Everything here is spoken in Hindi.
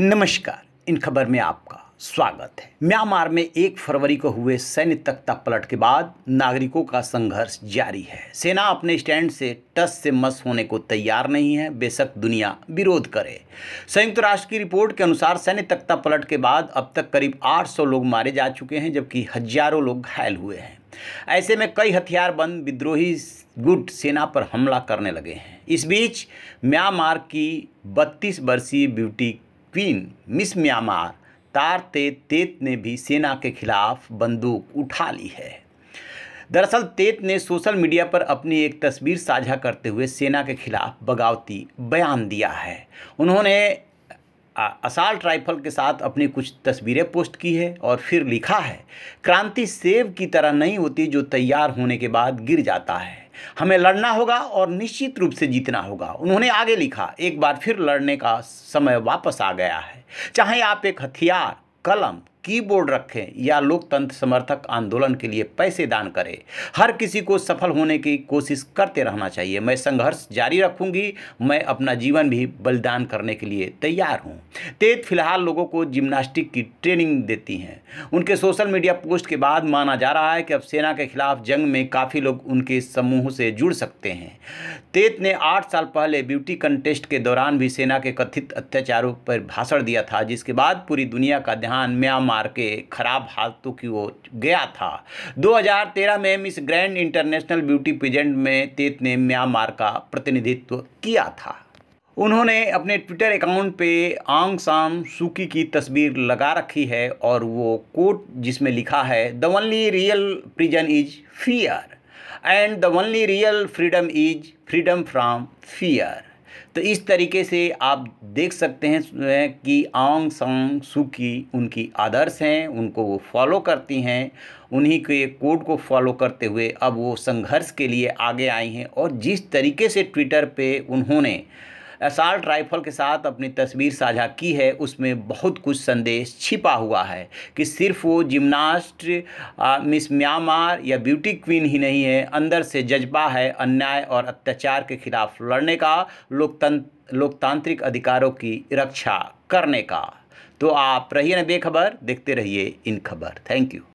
नमस्कार इन खबर में आपका स्वागत है म्यांमार में एक फरवरी को हुए सैन्य तख्ता पलट के बाद नागरिकों का संघर्ष जारी है सेना अपने स्टैंड से टस से मस होने को तैयार नहीं है बेशक दुनिया विरोध करे संयुक्त राष्ट्र की रिपोर्ट के अनुसार सैन्य तख्ता पलट के बाद अब तक करीब 800 लोग मारे जा चुके हैं जबकि हजारों लोग घायल हुए हैं ऐसे में कई हथियारबंद विद्रोही गुट सेना पर हमला करने लगे हैं इस बीच म्यांमार की बत्तीस वर्षीय ब्यूटी क्वीन मिस म्यांमार तार ते तेत ने भी सेना के खिलाफ बंदूक उठा ली है दरअसल तेत ने सोशल मीडिया पर अपनी एक तस्वीर साझा करते हुए सेना के खिलाफ बगावती बयान दिया है उन्होंने असाल्ट राइफल के साथ अपनी कुछ तस्वीरें पोस्ट की है और फिर लिखा है क्रांति सेब की तरह नहीं होती जो तैयार होने के बाद गिर जाता है हमें लड़ना होगा और निश्चित रूप से जीतना होगा उन्होंने आगे लिखा एक बार फिर लड़ने का समय वापस आ गया है चाहे आप एक हथियार कलम कीबोर्ड रखें या लोकतंत्र समर्थक आंदोलन के लिए पैसे दान करें हर किसी को सफल होने की कोशिश करते रहना चाहिए मैं संघर्ष जारी रखूंगी मैं अपना जीवन भी बलिदान करने के लिए तैयार हूँ तेज फिलहाल लोगों को जिम्नास्टिक की ट्रेनिंग देती हैं उनके सोशल मीडिया पोस्ट के बाद माना जा रहा है कि अब सेना के खिलाफ जंग में काफ़ी लोग उनके समूह से जुड़ सकते हैं तेत ने आठ साल पहले ब्यूटी कंटेस्ट के दौरान भी सेना के कथित अत्याचारों पर भाषण दिया था जिसके बाद पूरी दुनिया का ध्यान म्यांमार मार के खराब हालतों की ओर गया था 2013 में Miss Grand International beauty pageant में तेत ने म्यांमार का प्रतिनिधित्व किया था उन्होंने अपने ट्विटर अकाउंट पे आंग साम सूकी की तस्वीर लगा रखी है और वो कोट जिसमें लिखा है the only real prison is fear and the only real freedom is freedom from fear तो इस तरीके से आप देख सकते हैं कि आंग सांग सू की उनकी आदर्श हैं उनको वो फॉलो करती हैं उन्हीं के कोड को फॉलो करते हुए अब वो संघर्ष के लिए आगे आई हैं और जिस तरीके से ट्विटर पे उन्होंने असाल्ट राइफल के साथ अपनी तस्वीर साझा की है उसमें बहुत कुछ संदेश छिपा हुआ है कि सिर्फ वो जिम्नास्ट मिस म्यांमार या ब्यूटी क्वीन ही नहीं है अंदर से जज्बा है अन्याय और अत्याचार के खिलाफ लड़ने का लोकतंत्र लोकतांत्रिक अधिकारों की रक्षा करने का तो आप रहिए ना बेखबर देखते रहिए इन खबर थैंक यू